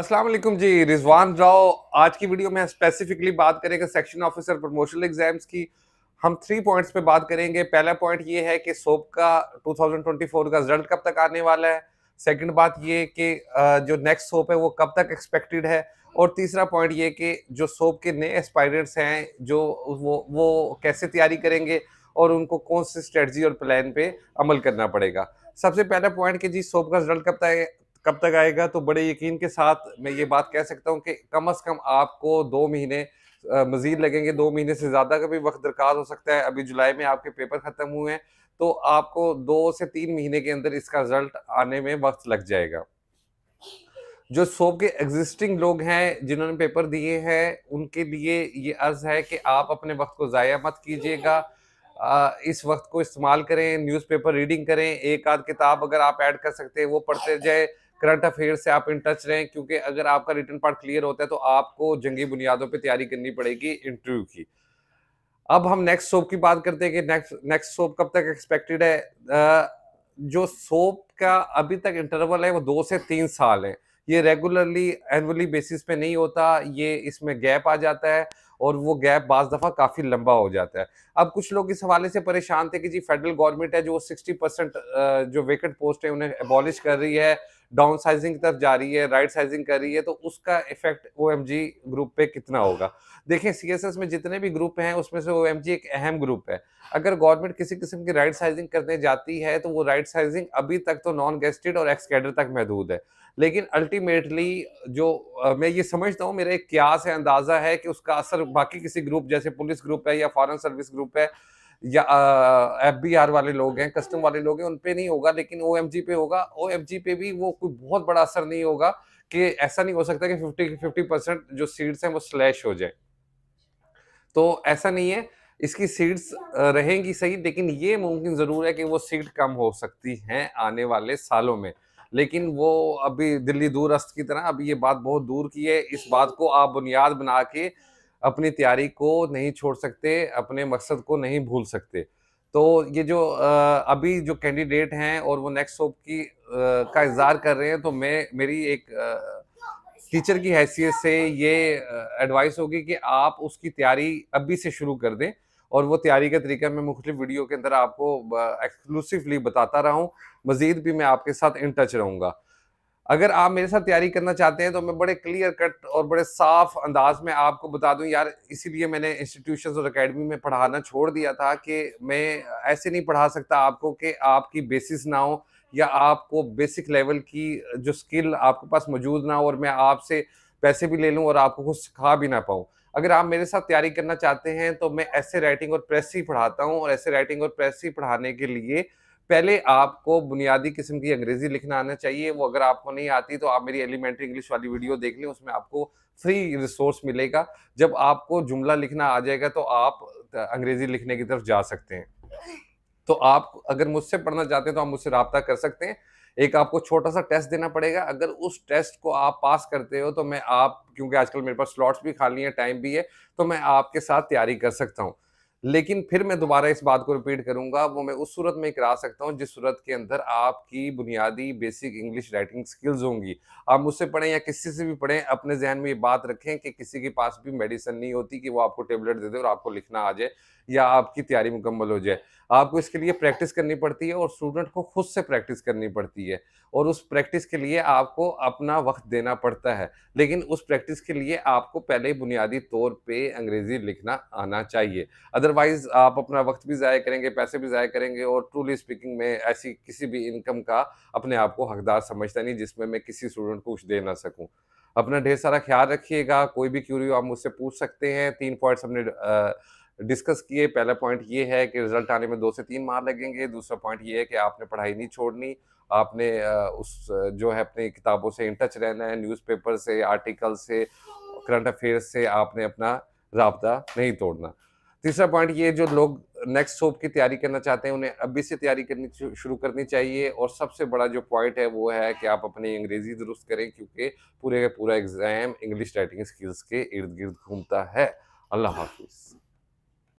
अस्सलाम वालेकुम जी रिजवान राव आज की वीडियो में स्पेसिफिकली बात करेंगे सेक्शन ऑफिसर प्रमोशनल एग्जाम्स की हम थ्री पॉइंट्स पे बात करेंगे पहला पॉइंट ये है कि सोप का 2024 का रिजल्ट कब तक आने वाला है सेकंड बात ये कि जो नेक्स्ट सोप है वो कब तक एक्सपेक्टेड है और तीसरा पॉइंट ये कि जो सोप के नए एस्पायरेंट्स हैं जो वो वो कैसे तैयारी करेंगे और उनको कौन सी स्ट्रेटजी और प्लान पे अमल करना पड़ेगा सबसे पहला पॉइंट कि जी सोप का रिजल्ट कब तक कब तक आएगा तो बड़े यकीन के साथ मैं ये बात कह सकता हूँ कि कम अज़ कम आपको दो महीने मज़ीद लगेंगे दो महीने से ज़्यादा का भी वक्त दरकार हो सकता है अभी जुलाई में आपके पेपर ख़त्म हुए हैं तो आपको दो से तीन महीने के अंदर इसका रिजल्ट आने में वक्त लग जाएगा जो सोप के एग्जिस्टिंग लोग हैं जिन्होंने पेपर दिए हैं उनके लिए ये अर्ज़ है कि आप अपने वक्त को ज़ाया मत कीजिएगा इस वक्त को इस्तेमाल करें न्यूज़पेपर रीडिंग करें एक आध किताब अगर आप ऐड कर सकते हैं वो पढ़ते जाए करंट अफेयर से आप इन टच रहें क्योंकि अगर आपका रिटर्न पार्ट क्लियर होता है तो आपको जंगी बुनियादों पर तैयारी करनी पड़ेगी इंटरव्यू की अब हम नेक्स्ट सोप की बात करते हैं कि नेक्स्ट नेक्स्ट सोप कब तक एक्सपेक्टेड है जो सोप का अभी तक इंटरवल है वो दो से तीन साल है ये रेगुलरली एनुअली बेसिस पे नहीं होता ये इसमें गैप आ जाता है और वो गैप बाज दफ़ा काफ़ी लंबा हो जाता है अब कुछ लोग इस हवाले से परेशान थे कि जी फेडरल गवर्नमेंट है जो 60 परसेंट जो वेकेंट पोस्ट है उन्हें एबॉलिश कर रही है डाउन साइजिंग की तरफ जा रही है राइट साइजिंग कर रही है तो उसका इफेक्ट ओ ग्रुप पे कितना होगा देखें सी में जितने भी ग्रुप हैं उसमें से ओ एक अहम ग्रुप है अगर गवर्नमेंट किसी किस्म की राइट साइजिंग करने जाती है तो वो राइट साइजिंग अभी तक तो नॉन गेस्टेड और एक्सकेडर तक महदूद है लेकिन अल्टीमेटली जो आ, मैं ये समझता हूँ मेरा एक क्या से अंदाज़ा है कि उसका असर बाकी किसी ग्रुप जैसे पुलिस ग्रुप है या फॉरन सर्विस ग्रुप है या एफ बी आर वाले लोग हैं कस्टम वाले लोग हैं उन पे नहीं होगा लेकिन ओ एम जी पे होगा ओ एम जी पे भी वो कोई बहुत बड़ा असर नहीं होगा कि ऐसा नहीं हो सकता कि फिफ्टी फिफ्टी परसेंट जो सीड्स हैं वो स्लैश हो जाए तो ऐसा नहीं है इसकी सीड्स रहेंगी सही लेकिन ये मुमकिन ज़रूर है कि वो सीट कम हो सकती हैं आने वाले सालों में लेकिन वो अभी दिल्ली दूरस्थ की तरह अभी ये बात बहुत दूर की है इस बात को आप बुनियाद बना के अपनी तैयारी को नहीं छोड़ सकते अपने मकसद को नहीं भूल सकते तो ये जो अभी जो कैंडिडेट हैं और वो नेक्स्ट होप की का इंतज़ार कर रहे हैं तो मैं मेरी एक टीचर की हैसियत से ये एडवाइस होगी कि आप उसकी तैयारी अभी से शुरू कर दें और वो तैयारी का तरीका मैं मुख्तलिफ वीडियो के अंदर आपको एक्सक्लूसिवली बताता रहा हूँ मज़ीद भी मैं आपके साथ इन टच रहूँगा अगर आप मेरे साथ तैयारी करना चाहते हैं तो मैं बड़े क्लियर कट और बड़े साफ अंदाज में आपको बता दूं यार इसीलिए मैंने इंस्टीट्यूशंस और एकेडमी में पढ़ाना छोड़ दिया था कि मैं ऐसे नहीं पढ़ा सकता आपको कि आपकी बेसिस ना हो या आपको बेसिक लेवल की जो स्किल आपके पास मौजूद ना हो और मैं आपसे पैसे भी ले लूँ और आपको कुछ सिखा भी ना पाऊँ अगर आप मेरे साथ तैयारी करना चाहते हैं तो मैं ऐसे राइटिंग और प्रेस ही पढ़ाता हूँ और ऐसे राइटिंग और प्रेस ही पढ़ाने के लिए पहले आपको बुनियादी किस्म की अंग्रेजी लिखना आना चाहिए वो अगर आपको नहीं आती तो आप मेरी एलिमेंट्री इंग्लिश वाली वीडियो देख लें उसमें आपको फ्री रिसोर्स मिलेगा जब आपको जुमला लिखना आ जाएगा तो आप अंग्रेजी लिखने की तरफ जा सकते हैं तो आप अगर मुझसे पढ़ना चाहते हैं तो आप मुझसे रबता कर सकते हैं एक आपको छोटा सा टेस्ट देना पड़ेगा अगर उस टेस्ट को आप पास करते हो तो मैं आप क्योंकि आजकल मेरे पास स्लॉट्स भी खाली हैं टाइम भी है तो मैं आपके साथ तैयारी कर सकता हूँ लेकिन फिर मैं दोबारा इस बात को रिपीट करूंगा वो मैं उस सूरत में करा सकता हूं जिस सूरत के अंदर आपकी बुनियादी बेसिक इंग्लिश राइटिंग स्किल्स होंगी आप मुझसे पढ़ें या किसी से भी पढ़ें अपने जहन में ये बात रखें कि किसी के पास भी मेडिसिन नहीं होती कि वो आपको टेबलेट दे दे और आपको लिखना आ जाए या आपकी तैयारी मुकम्मल हो जाए आपको इसके लिए प्रैक्टिस करनी पड़ती है और स्टूडेंट को खुद से प्रैक्टिस करनी पड़ती है और उस प्रैक्टिस के लिए आपको अपना वक्त देना पड़ता है लेकिन उस प्रैक्टिस के लिए आपको पहले बुनियादी तौर पर अंग्रेज़ी लिखना आना चाहिए अदर अदरवाइज आप अपना वक्त भी ज़ाया करेंगे पैसे भी ज़ाया करेंगे और ट्रूली स्पीकिंग में ऐसी किसी भी इनकम का अपने आप को हकदार समझता नहीं जिसमें मैं किसी स्टूडेंट को कुछ दे ना सकूँ अपना ढेर सारा ख्याल रखिएगा कोई भी क्यूरी आप मुझसे पूछ सकते हैं तीन पॉइंट्स हमने डिस्कस किए पहला पॉइंट ये है कि रिजल्ट आने में दो से तीन मार लगेंगे दूसरा पॉइंट ये है कि आपने पढ़ाई नहीं छोड़नी आपने उस जो है अपनी किताबों से इन टच रहना है न्यूज़पेपर से आर्टिकल से करंट अफेयर्स से आपने अपना रबता नहीं तोड़ना तीसरा पॉइंट ये जो लोग नेक्स्ट सोप की तैयारी करना चाहते हैं उन्हें अभी से तैयारी करनी शुरू करनी चाहिए और सबसे बड़ा जो पॉइंट है वो है कि आप अपनी अंग्रेज़ी दुरुस्त करें क्योंकि पूरे का पूरा एग्ज़ाम इंग्लिश राइटिंग स्किल्स के इर्द गिर्द घूमता है अल्लाह हाफिज़